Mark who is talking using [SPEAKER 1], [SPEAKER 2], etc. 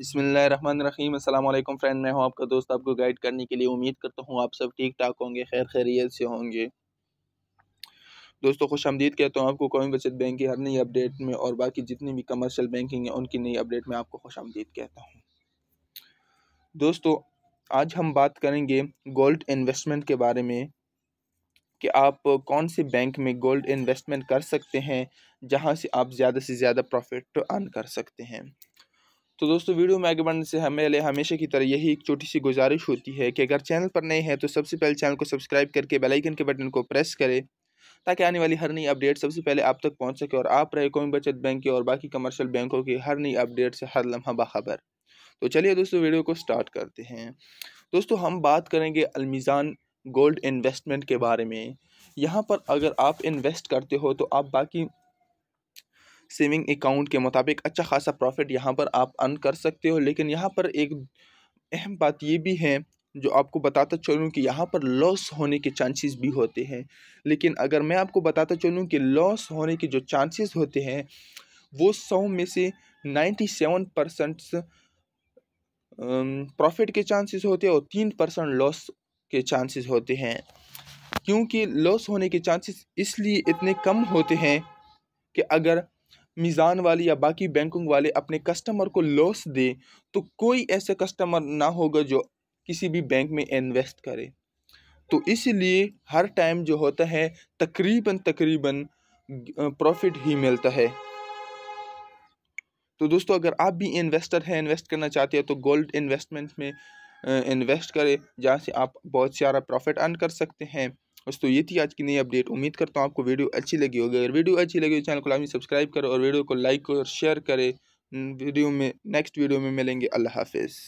[SPEAKER 1] बसमीम अल्लाम फ्रेंड मैं हूं आपका दोस्त आपको गाइड करने के लिए उम्मीद करता हूं आप सब ठीक ठाक होंगे खैर खैरियत से होंगे दोस्तों खुश आमदीद कहता हूं आपको कौमी बचत बैंक की हर नई अपडेट में और बाकी जितनी भी कमर्शियल बैंकिंग है उनकी नई अपडेट में आपको खुश आमदीद कहता हूँ दोस्तों आज हम बात करेंगे गोल्ड इन्वेस्टमेंट के बारे में कि आप कौन से बैंक में गोल्ड इन्वेस्टमेंट कर सकते हैं जहाँ से आप ज़्यादा से ज़्यादा प्रॉफिट अर्न कर सकते हैं तो दोस्तों वीडियो में आगे बढ़ने से हमें हमेशा की तरह यही एक छोटी सी गुजारिश होती है कि अगर चैनल पर नए हैं तो सबसे पहले चैनल को सब्सक्राइब करके बेलाइकन के बटन को प्रेस करें ताकि आने वाली हर नई अपडेट सबसे पहले आप तक पहुँच सके और आप रहे कौमी बचत बैंक की और बाकी कमर्शियल बैंकों की हर नई अपडेट से हर लम्हा बाखबर तो चलिए दोस्तों वीडियो को स्टार्ट करते हैं दोस्तों हम बात करेंगे अलमीज़ान गोल्ड इन्वेस्टमेंट के बारे में यहाँ पर अगर आप इन्वेस्ट करते हो तो आप बाकी सेविंग अकाउंट के मुताबिक अच्छा खासा प्रॉफिट यहाँ पर आप अर्न कर सकते हो लेकिन यहाँ पर एक अहम बात ये भी है जो आपको बताता चलूँ कि यहाँ पर लॉस होने के चांसेस भी होते हैं लेकिन अगर मैं आपको बताता चलूँ कि लॉस होने के जो चांसेस होते हैं वो सौ में से नाइन्टी सेवन परसेंट प्रॉफिट के चांसेस होते हैं और तीन परसेंट लॉस के चांसेस होते हैं क्योंकि लॉस होने के चांसेस इसलिए इतने कम होते हैं कि अगर मिज़ान वाले या बाकी बैंकों वाले अपने कस्टमर को लॉस दें तो कोई ऐसा कस्टमर ना होगा जो किसी भी बैंक में इन्वेस्ट करे तो इसलिए हर टाइम जो होता है तकरीबन तकरीबन प्रॉफिट ही मिलता है तो दोस्तों अगर आप भी इन्वेस्टर हैं इन्वेस्ट करना चाहते हैं तो गोल्ड इन्वेस्टमेंट में इन्वेस्ट करें जहाँ से आप बहुत सारा प्रॉफिट अर्न कर सकते हैं दोस्तों ये थी आज की नई अपडेट उम्मीद करता हूँ आपको वीडियो अच्छी लगी होगी अगर वीडियो अच्छी लगी हो चैनल को लाजमी सब्सक्राइब करो और वीडियो को लाइक और शेयर करें वीडियो में नेक्स्ट वीडियो में मिलेंगे अल्लाह हाफिज़